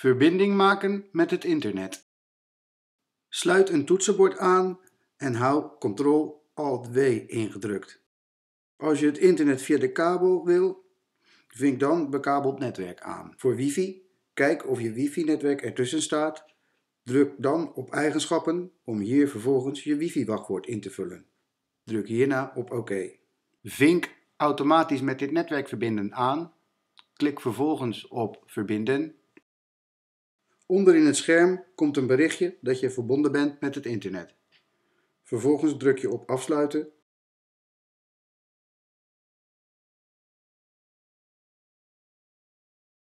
Verbinding maken met het internet. Sluit een toetsenbord aan en hou Ctrl-Alt-W ingedrukt. Als je het internet via de kabel wil, vink dan bekabeld netwerk aan. Voor wifi, kijk of je wifi-netwerk ertussen staat. Druk dan op eigenschappen om hier vervolgens je wifi-wachtwoord in te vullen. Druk hierna op OK. Vink automatisch met dit netwerk verbinden aan. Klik vervolgens op verbinden Onder in het scherm komt een berichtje dat je verbonden bent met het internet. Vervolgens druk je op afsluiten